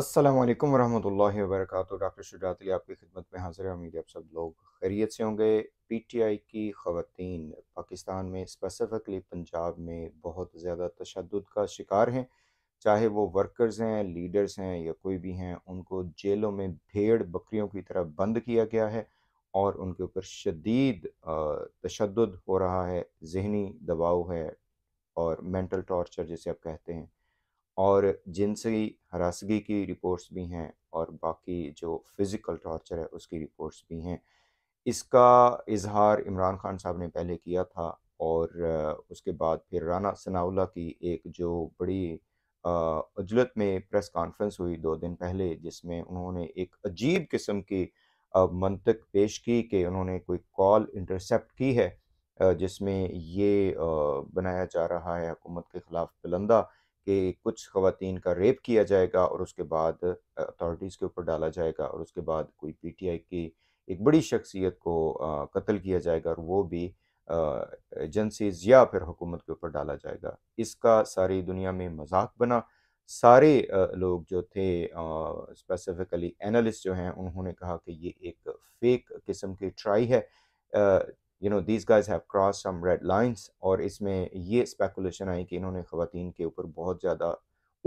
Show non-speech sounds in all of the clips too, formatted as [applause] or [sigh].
अस्सलाम वालेकुम रहमतुल्लाहि वबरकatuह डॉक्टर शुजात अली आपकी खिदमत में हाजिर है उम्मीद आप सब लोग खैरियत से होंगे पीटीआई की ख़वातीन पाकिस्तान में स्पेसिफ़िकली पंजाब में बहुत ज़्यादा तशद का शिकार हैं चाहे वो वर्कर्स हैं लीडर्स हैं या कोई भी हैं उनको जेलों में भेड़ बकरियों की तरह बंद किया गया है और उनके ऊपर शदीद तशद हो रहा है जहनी दबाव है और मेंटल टॉर्चर जिसे आप कहते हैं और जिनसी हरासगी की रिपोर्ट्स भी हैं और बाकी जो फ़िज़िकल टॉर्चर है उसकी रिपोर्ट्स भी हैं इसका इजहार इमरान खान साहब ने पहले किया था और उसके बाद फिर राना सनाउल्ला की एक जो बड़ी उजलत में प्रेस कॉन्फ्रेंस हुई दो दिन पहले जिसमें उन्होंने एक अजीब किस्म की मंतक पेश की कि उन्होंने कोई कॉल इंटरसेप्ट की है जिसमें ये बनाया जा रहा है हुकूमत के ख़िलाफ़ बुलंदा कि कुछ खातन का रेप किया जाएगा और उसके बाद अथॉरिटीज़ के ऊपर डाला जाएगा और उसके बाद कोई पी टी आई की एक बड़ी शख्सियत को कत्ल किया जाएगा और वो भी एजेंसीज या फिर हुकूमत के ऊपर डाला जाएगा इसका सारी दुनिया में मजाक बना सारे लोग जो थे स्पेसिफ़िकली एनालिस्ट जो हैं उन्होंने कहा कि ये एक फ़ेक किस्म की ट्राई है you know these guys have cross some red lines और इसमें ये स्पेकुलेशन आई कि इन्होंने खातन के ऊपर बहुत ज़्यादा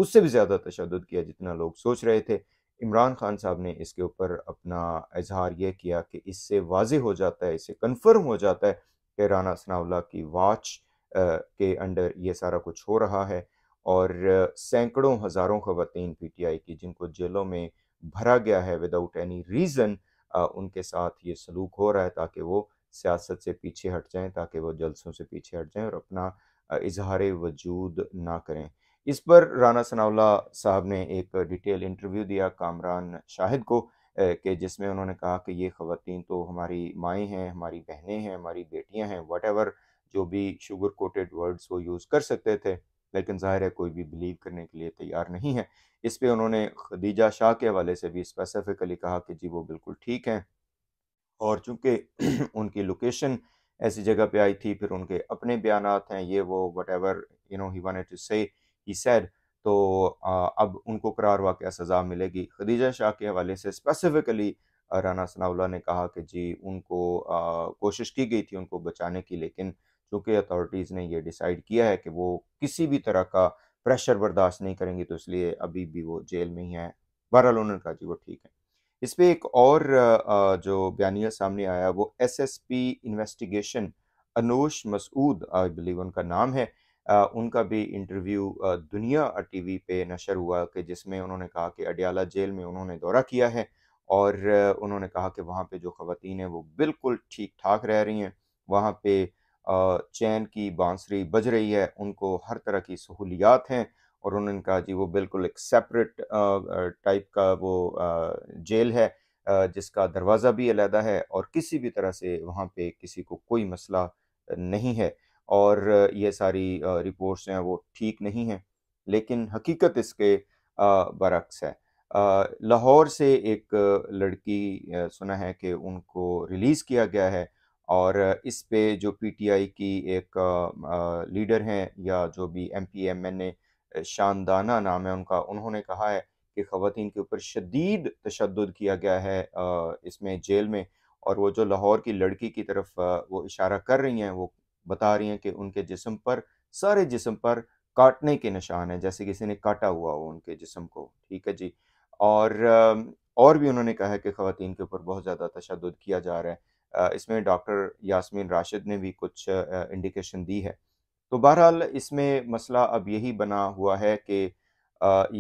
उससे भी ज़्यादा तशद किया जितना लोग सोच रहे थे इमरान खान साहब ने इसके ऊपर अपना इजहार यह किया कि इससे वाज हो जाता है इससे कन्फर्म हो जाता है कि राना सनावला की वाच के अंडर ये सारा कुछ हो रहा है और सैकड़ों हज़ारों ख़वान पी टी आई की जिनको जेलों में भरा गया है विदाउट एनी रीज़न उनके साथ ये सलूक हो रहा है ताकि वो सियासत से पीछे हट जाएं ताकि वो जलसों से पीछे हट जाएं और अपना इजहार वजूद ना करें इस पर राना सनाउल्ला साहब ने एक डिटेल इंटरव्यू दिया कामरान शाहिद को कि जिसमें उन्होंने कहा कि ये ख़वान तो हमारी माएँ हैं हमारी बहनें हैं हमारी बेटियाँ हैं वट जो भी शुगर कोटेड वर्ड्स वो यूज़ कर सकते थे लेकिन ज़ाहिर है कोई भी बिलीव करने के लिए तैयार नहीं है इस पर उन्होंने खदीजा शाह के हवाले से भी स्पेसिफ़िकली कहा कि जी वो बिल्कुल ठीक हैं और चूंकि [clears throat] उनकी लोकेशन ऐसी जगह पे आई थी फिर उनके अपने बयान हैं ये वो whatever you know he want to say he sad तो अब उनको करार वाक़ सज़ा मिलेगी खदीजा शाह के हवाले से स्पेसिफ़िकली राना सनाउल्ला ने कहा कि जी उनको आ, कोशिश की गई थी उनको बचाने की लेकिन चूँकि अथॉरिटीज़ ने यह डिसाइड किया है कि वो किसी भी तरह का प्रेशर बर्दाश्त नहीं करेंगी तो इसलिए अभी भी वो जेल में ही हैं बहरहाल उन्होंने कहा जी वो ठीक है इस पर एक और जो बयानिया सामने आया वो SSP investigation Anosh Masood I believe उनका नाम है उनका भी इंटरव्यू दुनिया टीवी पे नशर हुआ कि जिसमें उन्होंने कहा कि अडियाला जेल में उन्होंने दौरा किया है और उन्होंने कहा कि वहाँ पे जो ख़वान हैं वो बिल्कुल ठीक ठाक रह रही हैं वहाँ पे चैन की बांसुरी बज रही है उनको हर तरह की सहूलियात हैं और उन्होंने कहा जी वो बिल्कुल एक सेपरेट टाइप का वो जेल है जिसका दरवाज़ा भी अलहदा है और किसी भी तरह से वहाँ पे किसी को कोई मसला नहीं है और ये सारी रिपोर्ट्स हैं वो ठीक नहीं हैं लेकिन हकीकत इसके बरक्स है लाहौर से एक लड़की सुना है कि उनको रिलीज़ किया गया है और इस पे जो पीटीआई की एक लीडर हैं या जो भी एन एमएनए शानदाना नाम है उनका उन्होंने कहा है कि ख़वान के ऊपर शदीद तशद किया गया है इसमें जेल में और वो जो लाहौर की लड़की की तरफ वो इशारा कर रही हैं वो बता रही हैं कि उनके जिसम पर सारे जिसम पर काटने के निशान हैं जैसे किसी ने काटा हुआ हो उनके जिसम को ठीक है जी और और भी उन्होंने कहा है कि ख़वान के ऊपर बहुत ज़्यादा तशद किया जा रहा है इसमें डॉक्टर यासमीन राशिद ने भी कुछ इंडिकेशन दी है तो बहरहाल इसमें मसला अब यही बना हुआ है कि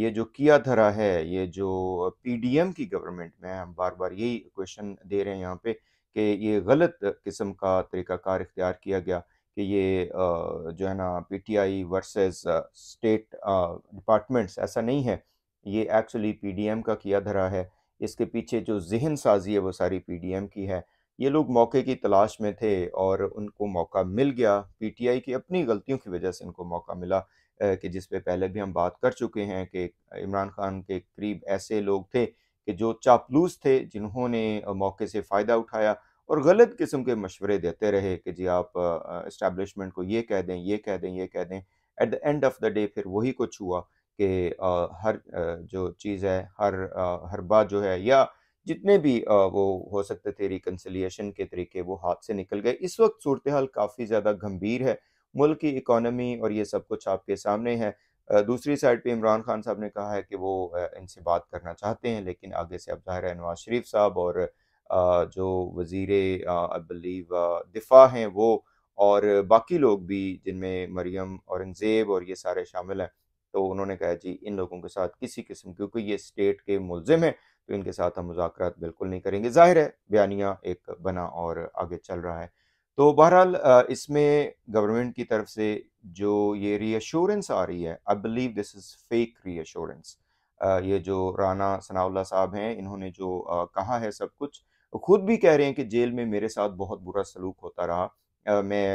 ये जो किया धरा है ये जो पीडीएम की गवर्नमेंट में हम बार बार यही क्वेश्चन दे रहे हैं यहाँ पे कि ये गलत किस्म का तरीक़ाकार इख्तियार किया गया कि ये जो है ना पीटीआई वर्सेस स्टेट डिपार्टमेंट्स ऐसा नहीं है ये एक्चुअली पीडीएम का किया धरा है इसके पीछे जो जहन साजी है वो सारी एम की है ये लोग मौके की तलाश में थे और उनको मौका मिल गया पीटीआई की अपनी गलतियों की वजह से इनको मौका मिला कि जिस पे पहले भी हम बात कर चुके हैं कि इमरान खान के करीब ऐसे लोग थे कि जो चापलूस थे जिन्होंने मौके से फ़ायदा उठाया और गलत किस्म के मशवरे देते रहे कि जी आप इस्टेब्लिशमेंट को ये कह दें ये कह दें ये कह दें at the end of the day फिर वही कुछ हुआ कि हर जो चीज़ है हर हर बात जो है या जितने भी वो हो सकते थे रिकनसिलियशन के तरीके वो हाथ से निकल गए इस वक्त सूरत हाल काफ़ी ज़्यादा गंभीर है मुल्क की इकोनमी और ये सब कुछ आपके सामने है दूसरी साइड पे इमरान खान साहब ने कहा है कि वो इनसे बात करना चाहते हैं लेकिन आगे से अब जाहिर है नवाज शरीफ साहब और जो वज़ीर आई बिलीव दिफा हैं वो और बाकी लोग भी जिनमें मरियम औरंगज़ेब और ये सारे शामिल हैं तो उन्होंने कहा जी इन लोगों के साथ किसी किस्म क्योंकि ये स्टेट के मुलजिम हैं तो इनके साथ हम मुजाकर बिल्कुल नहीं करेंगे ज़ाहिर है बयानिया एक बना और आगे चल रहा है तो बहरहाल इसमें गवर्नमेंट की तरफ से जो ये रीअश्योरेंस आ रही है I believe this is fake reassurance ये जो राना सनाउल्ला साहब हैं इन्होंने जो कहा है सब कुछ खुद भी कह रहे हैं कि जेल में मेरे साथ बहुत बुरा सलूक होता रहा मैं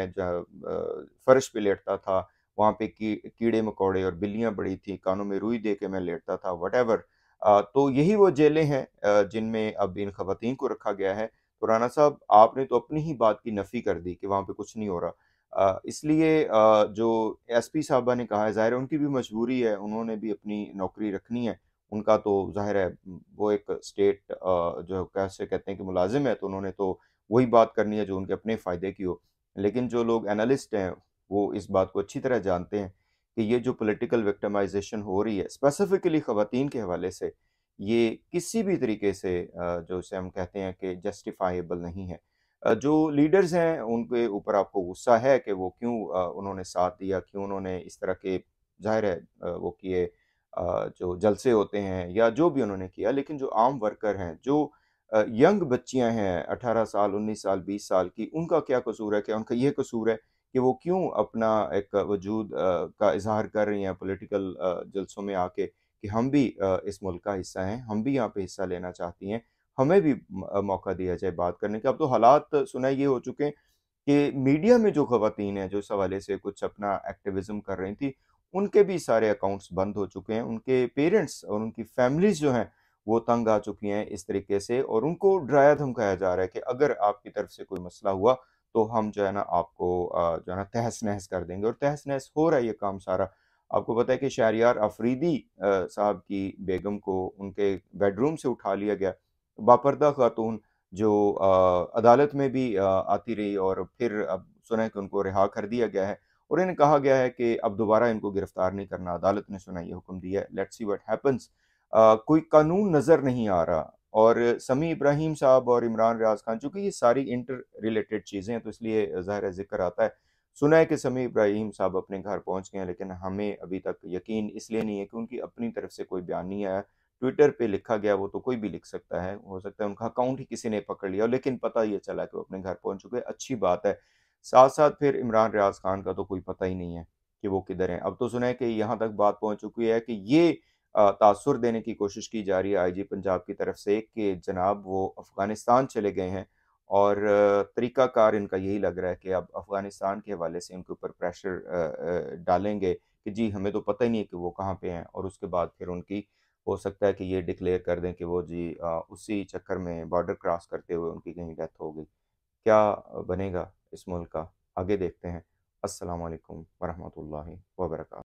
फर्श पे लेटता था वहाँ पे की, कीड़े मकोड़े और बिल्लियाँ बड़ी थी कानों में रुई दे के मैं लेटता था वट तो यही वो जेलें हैं जिनमें अब इन खातन को रखा गया है तो राना साहब आपने तो अपनी ही बात की नफ़ी कर दी कि वहाँ पे कुछ नहीं हो रहा इसलिए जो एसपी साहबा ने कहा है ज़ाहिर है उनकी भी मजबूरी है उन्होंने भी अपनी नौकरी रखनी है उनका तो जाहिर है वो एक स्टेट जो कैसे कहते हैं कि मुलाजिम है तो उन्होंने तो वही बात करनी है जो उनके अपने फ़ायदे की हो लेकिन जो लोग एनालिस्ट हैं वो इस बात को अच्छी तरह जानते हैं कि ये जो पॉलिटिकल विक्टमाइजेशन हो रही है स्पेसिफिकली खातन के हवाले से ये किसी भी तरीके से जो इसे हम कहते हैं कि जस्टिफाइबल नहीं है जो लीडर्स हैं उनके ऊपर आपको गुस्सा है कि वो क्यों उन्होंने साथ दिया क्यों उन्होंने इस तरह के जाहिर है वो किए जो जलसे होते हैं या जो भी उन्होंने किया लेकिन जो आम वर्कर हैं जो यंग बच्चियां हैं 18 साल 19 साल 20 साल की उनका क्या कसूर है क्या उनका ये कसूर है कि वो क्यों अपना एक वजूद का इजहार कर रही हैं पॉलिटिकल जलसों में आके कि हम भी इस मुल्क का हिस्सा हैं हम भी यहाँ पे हिस्सा लेना चाहती हैं हमें भी मौका दिया जाए बात करने का अब तो हालात सुना ये हो चुके हैं कि मीडिया में जो खवतान हैं जो इस हवाले से कुछ अपना एक्टिविज़म कर रही थी उनके भी सारे अकाउंट्स बंद हो चुके हैं उनके पेरेंट्स और उनकी फैमिलीज़ जो हैं वो तंग आ चुकी हैं इस तरीके से और उनको डराया धमकाया जा रहा है कि अगर आपकी तरफ से कोई मसला हुआ तो हम जो है ना आपको जो है ना तहस नहस कर देंगे और तहस नहस हो रहा है ये काम सारा आपको पता है कि शहरियार अफरीदी साहब की बेगम को उनके बेडरूम से उठा लिया गया बापरदा खातून जो आ, अदालत में भी आ, आती रही और फिर अब सुना है कि उनको रिहा कर दिया गया है और इन्हें कहा गया है कि अब दोबारा इनको गिरफ्तार नहीं करना अदालत ने सुना ये हुक्म दिया है लेट्स सी व्हाट हैपेंस कोई कानून नज़र नहीं आ रहा और समी इब्राहिम साहब और इमरान रियाज खान चूँकि ये सारी इंटर रिलेटेड चीज़ें हैं तो इसलिए ज़ाहिर जिक्र आता है सुना है कि समी इब्राहिम साहब अपने घर पहुंच गए हैं लेकिन हमें अभी तक यकीन इसलिए नहीं है कि उनकी अपनी तरफ से कोई बयान नहीं आया ट्विटर पे लिखा गया वो तो कोई भी लिख सकता है हो सकता है उनका अकाउंट ही किसी ने पकड़ लिया लेकिन पता ये चला कि वो अपने घर पहुंच चुके अच्छी बात है साथ साथ फिर इमरान रियाज खान का तो कोई पता ही नहीं है कि वो किधर हैं अब तो सुना है कि यहाँ तक बात पहुँच चुकी है कि ये तासुर देने की कोशिश की जा रही है आईजी पंजाब की तरफ से कि जनाब वो अफ़गानिस्तान चले गए हैं और तरीक़ाकार इनका यही लग रहा है कि अब अफ़गानिस्तान के हवाले से इनके ऊपर प्रेशर डालेंगे कि जी हमें तो पता ही नहीं है कि वो कहाँ पे हैं और उसके बाद फिर उनकी हो सकता है कि ये डिक्लेयर कर दें कि वो जी उसी चक्कर में बॉर्डर क्रॉस करते हुए उनकी कहीं डेथ हो गई क्या बनेगा इस मुल्क का आगे देखते हैं असलकम वरहमल वर्का